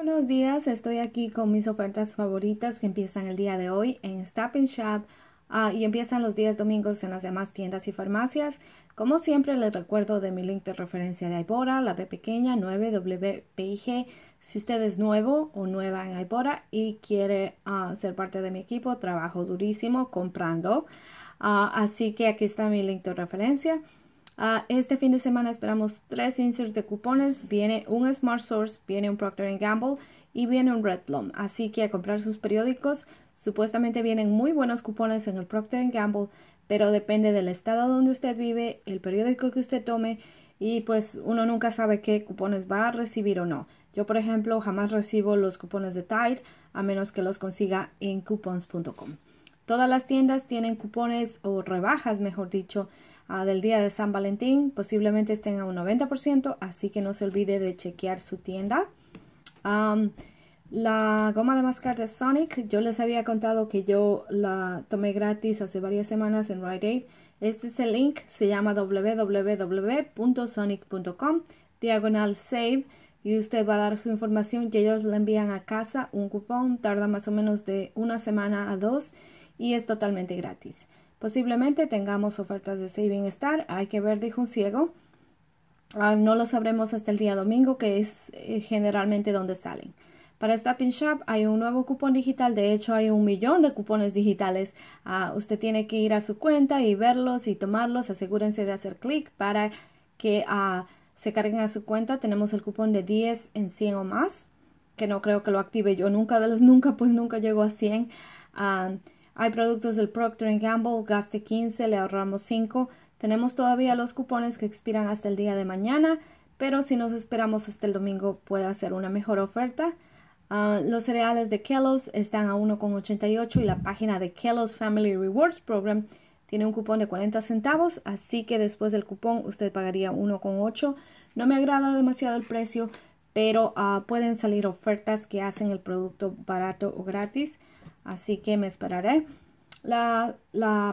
Buenos días, estoy aquí con mis ofertas favoritas que empiezan el día de hoy en Stop Shop ah, y empiezan los días domingos en las demás tiendas y farmacias. Como siempre les recuerdo de mi link de referencia de Aibora, la B pequeña 9WPIG. Si usted es nuevo o nueva en Aibora y quiere ah, ser parte de mi equipo, trabajo durísimo comprando. Ah, así que aquí está mi link de referencia. Ah, este fin de semana esperamos tres inserts de cupones. Viene un Smart Source, viene un Procter Gamble y viene un Red Plum. Así que a comprar sus periódicos. Supuestamente vienen muy buenos cupones en el Procter Gamble, pero depende del estado donde usted vive, el periódico que usted tome y pues uno nunca sabe qué cupones va a recibir o no. Yo, por ejemplo, jamás recibo los cupones de Tide a menos que los consiga en coupons.com. Todas las tiendas tienen cupones o rebajas, mejor dicho, Ah, del día de San Valentín posiblemente estén a un 90%, así que no se olvide de chequear su tienda. la goma de mascar de Sonic, yo les había contado que yo la tomé gratis hace varias semanas en Rite Aid. Este es el link, se llama www.sonic.com, diagonal save, y usted va a dar su información y ellos le envían a casa un cupón, tarda más o menos de una semana a dos y es totalmente gratis. Posiblemente tengamos ofertas de Saving Star, hay que ver, dijo un ciego. Ah, no lo sabremos hasta el día domingo, que es eh, generalmente donde salen. Para Stapping Shop hay un nuevo cupón digital, de hecho hay un millón de cupones digitales. Ah, usted tiene que ir a su cuenta y verlos y tomarlos. Asegúrense de hacer clic para que ah, se carguen a su cuenta. Tenemos el cupón de 10 en 100 o más, que no creo que lo active yo nunca, de los nunca, pues nunca llego a 100. Hay productos del Procter Gamble, gaste 15, le ahorramos 5. Tenemos todavía los cupones que expiran hasta el día de mañana, pero si nos esperamos hasta el domingo puede hacer una mejor oferta. Ah, los cereales de Kellogg's están a 1,88 y la página de Kellogg's Family Rewards Program tiene un cupón de 40 centavos, así que después del cupón usted pagaría 1,8. No me agrada demasiado el precio, pero ah, pueden salir ofertas que hacen el producto barato o gratis así que me esperaré. La,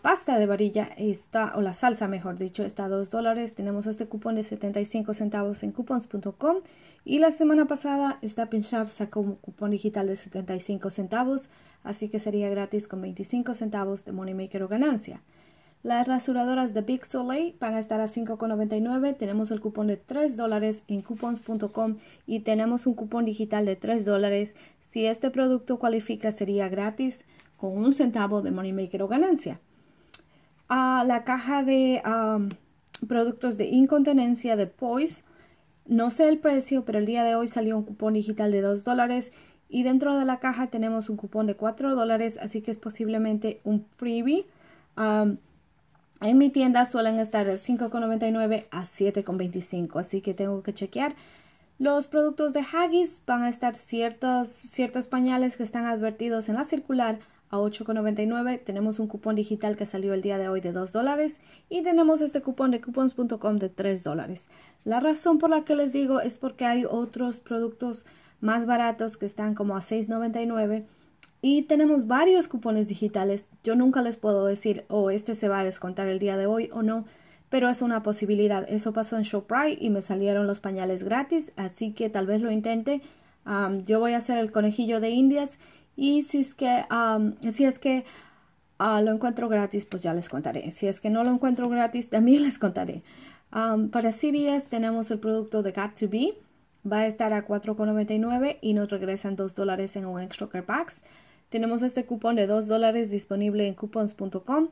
pasta de varilla está, o la salsa mejor dicho, está a 2 dólares. Tenemos este cupón de 75 centavos en coupons.com. Y la semana pasada, Stapping Shop sacó un cupón digital de 75 centavos, así que sería gratis con 25 centavos de Moneymaker o ganancia. Las rasuradoras de Big Soleil van a estar a 5,99. Tenemos el cupón de 3 dólares en coupons.com y tenemos un cupón digital de 3 dólares si este producto cualifica, sería gratis con un centavo de Moneymaker o ganancia. Ah, la caja de productos de incontinencia de Poise, no sé el precio, pero el día de hoy salió un cupón digital de 2 dólares y dentro de la caja tenemos un cupón de 4 dólares, así que es posiblemente un freebie. en mi tienda suelen estar de 5,99 a 7,25, así que tengo que chequear. Los productos de Haggis van a estar ciertos, ciertos pañales que están advertidos en la circular a 8,99. Tenemos un cupón digital que salió el día de hoy de 2 dólares y tenemos este cupón de coupons.com de 3 dólares. La razón por la que les digo es porque hay otros productos más baratos que están como a 6,99 y tenemos varios cupones digitales. Yo nunca les puedo decir, o oh, este se va a descontar el día de hoy o no, pero es una posibilidad. Eso pasó en Shoprite y me salieron los pañales gratis, así que tal vez lo intente. Um, yo voy a hacer el conejillo de indias y si es que, um, es que uh, lo encuentro gratis, pues ya les contaré. Si es que no lo encuentro gratis, también les contaré. Um, para CBS tenemos el producto de Got 2 b Va a estar a $4,99 y nos regresan $2 dólares en un extra care packs. Tenemos este cupón de $2 disponible en coupons.com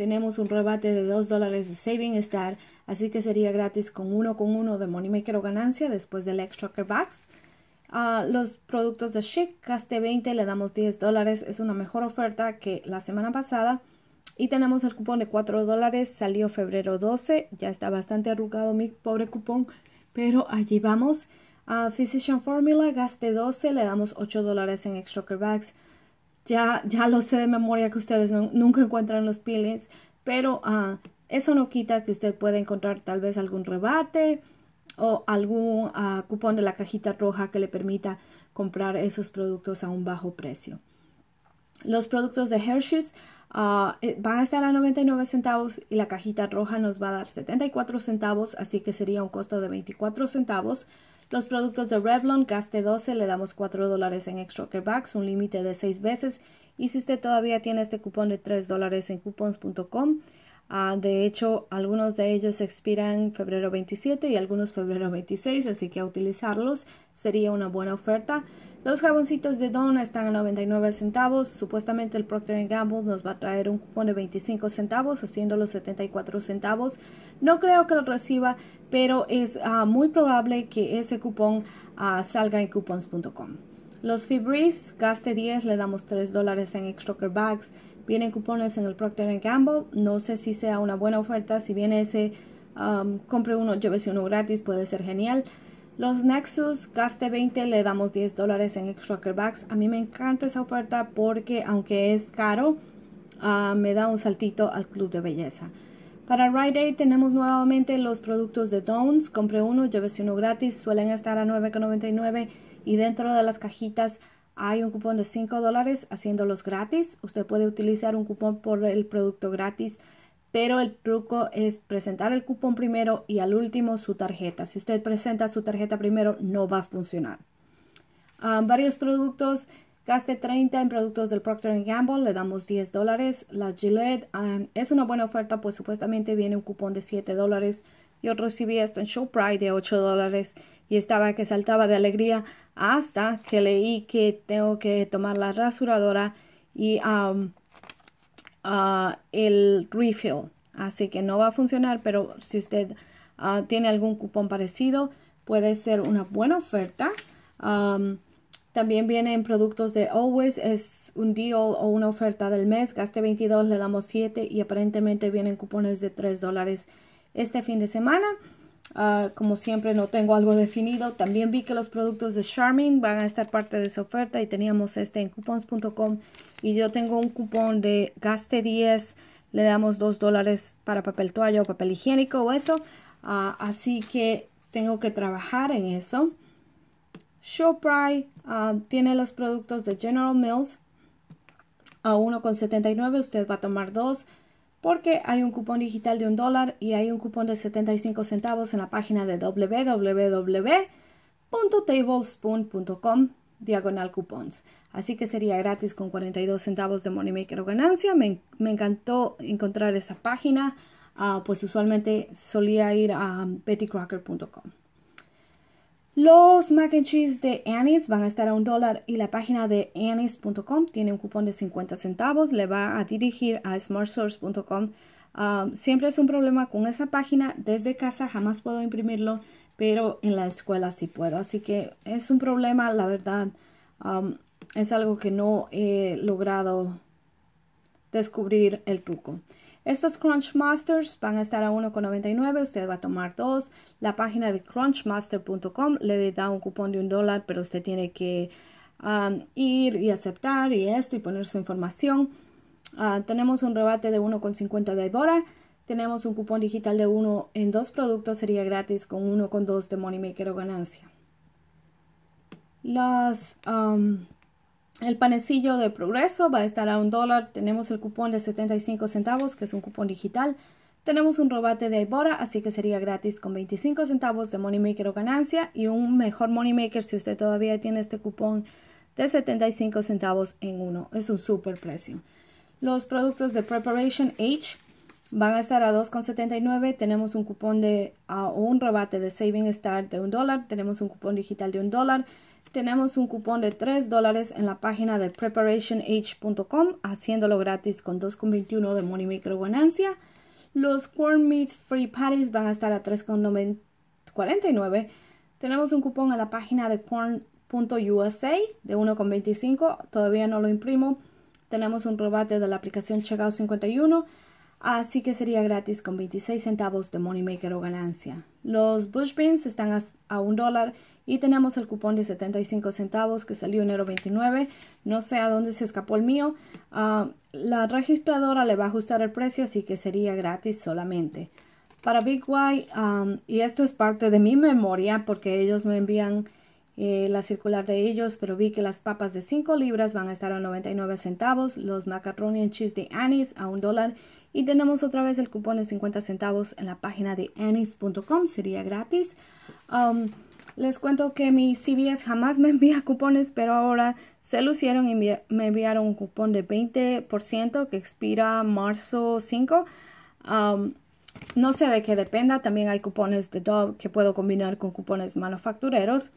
tenemos un rebate de 2 dólares de Saving Star, así que sería gratis con uno con uno de Moneymaker ganancia después del extra bucks. Ah, los productos de Chic, gaste 20, le damos 10 dólares, es una mejor oferta que la semana pasada. Y tenemos el cupón de 4 dólares, salió febrero 12, ya está bastante arrugado mi pobre cupón, pero allí vamos. a ah, Physician Formula, gaste 12, le damos 8 dólares en extra Bags ya, ya lo sé de memoria que ustedes nunca encuentran los peelings, pero ah, eso no quita que usted pueda encontrar tal vez algún rebate o algún ah, cupón de la cajita roja que le permita comprar esos productos a un bajo precio. Los productos de Hershey's ah, eh, van a estar a 99 centavos y la cajita roja nos va a dar 74 centavos, así que sería un costo de 24 centavos los productos de Revlon, gaste 12, le damos 4 dólares en extra un límite de 6 veces. Y si usted todavía tiene este cupón de 3 dólares en coupons.com, ah, de hecho, algunos de ellos expiran febrero 27 y algunos febrero 26, así que a utilizarlos sería una buena oferta. Los jaboncitos de Donna están a 99 centavos. Supuestamente el Procter Gamble nos va a traer un cupón de 25 centavos, haciendo los 74 centavos. No creo que lo reciba, pero es ah, muy probable que ese cupón ah, salga en coupons.com. Los Fibris, gaste 10, le damos 3 dólares en Extroker Bags. Vienen cupones en el Procter Gamble. No sé si sea una buena oferta. Si viene ese, ah, compre uno, llévese uno gratis, puede ser genial. Los Nexus Gaste 20 le damos 10 dólares en extra bags. A mí me encanta esa oferta porque aunque es caro, ah, me da un saltito al club de belleza. Para Rite Aid tenemos nuevamente los productos de Downs. Compre uno, llévese uno gratis. Suelen estar a 9,99 y dentro de las cajitas hay un cupón de 5 dólares haciéndolos gratis. Usted puede utilizar un cupón por el producto gratis pero el truco es presentar el cupón primero y al último su tarjeta. Si usted presenta su tarjeta primero, no va a funcionar. Ah, varios productos, gaste 30 en productos del Procter Gamble, le damos 10 dólares. La Gillette ah, es una buena oferta, pues supuestamente viene un cupón de 7 dólares. Yo recibí esto en Shoprite de 8 dólares y estaba que saltaba de alegría hasta que leí que tengo que tomar la rasuradora y Ah, el refill. Así que no va a funcionar, pero si usted ah, tiene algún cupón parecido, puede ser una buena oferta. también viene en productos de Always, es un deal o una oferta del mes. Gaste 22, le damos 7 y aparentemente vienen cupones de 3 dólares este fin de semana. Ah, como siempre no tengo algo definido. También vi que los productos de Charmin van a estar parte de esa oferta y teníamos este en coupons.com y yo tengo un cupón de gaste 10, le damos 2 dólares para papel toalla o papel higiénico o eso. Ah, así que tengo que trabajar en eso. Shoprite ah, tiene los productos de General Mills a 1,79, usted va a tomar dos porque hay un cupón digital de un dólar y hay un cupón de 75 centavos en la página de www.tablespoon.com diagonal cupons. Así que sería gratis con 42 centavos de Moneymaker o ganancia. Me, encantó encontrar esa página, ah, pues usualmente solía ir a bettycrocker.com. Los mac and cheese de Annie's van a estar a un dólar y la página de annie's.com tiene un cupón de 50 centavos, le va a dirigir a smartsource.com. Ah, siempre es un problema con esa página, desde casa jamás puedo imprimirlo, pero en la escuela sí puedo, así que es un problema, la verdad, ah, es algo que no he logrado descubrir el truco. Estos Crunchmasters van a estar a 1,99, usted va a tomar dos. La página de crunchmaster.com le da un cupón de un dólar, pero usted tiene que um, ir y aceptar y esto y poner su información. Ah, tenemos un rebate de 1,50 de Ibora. Tenemos un cupón digital de 1 en dos productos, sería gratis con 1,2 de Moneymaker o ganancia. Las... Um, el panecillo de progreso va a estar a un dólar. Tenemos el cupón de 75 centavos, que es un cupón digital. Tenemos un robate de Ibora, así que sería gratis con 25 centavos de Moneymaker o ganancia y un mejor Moneymaker si usted todavía tiene este cupón de 75 centavos en uno. Es un super precio. Los productos de Preparation H van a estar a 2,79. Tenemos un cupón de o un rebate de Saving Star de un dólar. Tenemos un cupón digital de un dólar. Tenemos un cupón de 3 dólares en la página de preparationage.com, haciéndolo gratis con 2,21 de money o ganancia. Los corn meat free patties van a estar a 3,49. Tenemos un cupón en la página de corn.usa de 1,25. Todavía no lo imprimo. Tenemos un rebate de la aplicación Checkout 51. Así que sería gratis con 26 centavos de money maker o ganancia. Los bush beans están a, a dólar y tenemos el cupón de 75 centavos que salió enero 29. No sé a dónde se escapó el mío. Ah, la registradora le va a ajustar el precio, así que sería gratis solamente. Para Big Y, y esto es parte de mi memoria porque ellos me envían eh, la circular de ellos, pero vi que las papas de 5 libras van a estar a 99 centavos, los macaroni and cheese de Annie's a un dólar y tenemos otra vez el cupón de 50 centavos en la página de annie's.com, sería gratis. Les cuento que mi CVS jamás me envía cupones, pero ahora se lucieron y me enviaron un cupón de 20% que expira marzo 5. no sé de qué dependa, también hay cupones de Dove que puedo combinar con cupones manufactureros.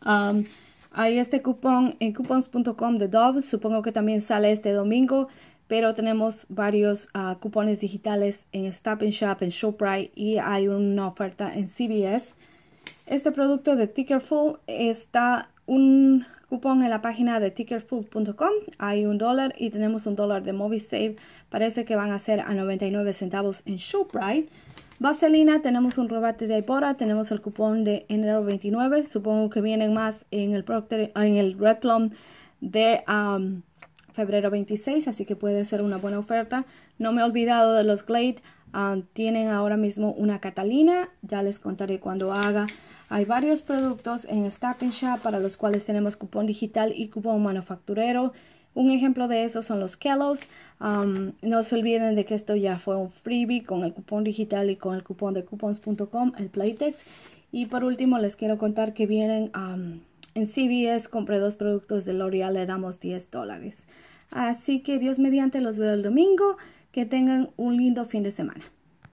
hay este cupón en coupons.com de Dove, supongo que también sale este domingo, pero tenemos varios ah, cupones digitales en Stop Shop, en ShopRite y hay una oferta en CVS. Este producto de Tickerful está un cupón en la página de Tickerful.com. Hay un dólar y tenemos un dólar de Save. Parece que van a ser a 99 centavos en Shoprite. Vaselina, tenemos un rebate de Aipora, tenemos el cupón de enero 29. Supongo que vienen más en el, Procter, en el Red Plum de um, febrero 26, así que puede ser una buena oferta. No me he olvidado de los Glade. Ah, tienen ahora mismo una Catalina. Ya les contaré cuando haga hay varios productos en Stop Shop para los cuales tenemos cupón digital y cupón manufacturero. Un ejemplo de eso son los Kellos. Um, no se olviden de que esto ya fue un freebie con el cupón digital y con el cupón de coupons.com, el Playtex. Y por último les quiero contar que vienen um, en CVS, compré dos productos de L'Oreal, le damos 10 dólares. Así que Dios mediante, los veo el domingo. Que tengan un lindo fin de semana.